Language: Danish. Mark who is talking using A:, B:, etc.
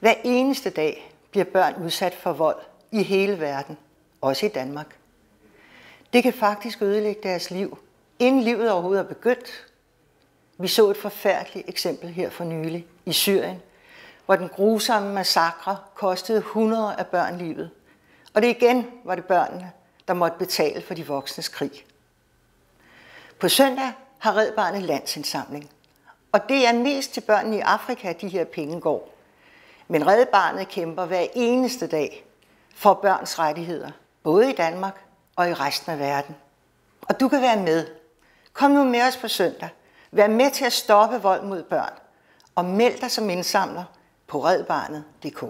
A: Hver eneste dag bliver børn udsat for vold i hele verden, også i Danmark. Det kan faktisk ødelægge deres liv, inden livet overhovedet er begyndt. Vi så et forfærdeligt eksempel her for nylig i Syrien, hvor den grusomme massakre kostede hundrede af børn livet. Og det igen var det børnene, der måtte betale for de voksnes krig. På søndag har Red Barnet landsindsamling, og det er mest til børnene i Afrika, at de her penge går – men Red Barnet kæmper hver eneste dag for børns rettigheder, både i Danmark og i resten af verden. Og du kan være med. Kom nu med os på søndag. Vær med til at stoppe vold mod børn. Og meld dig som indsamler på redbarnet.dk.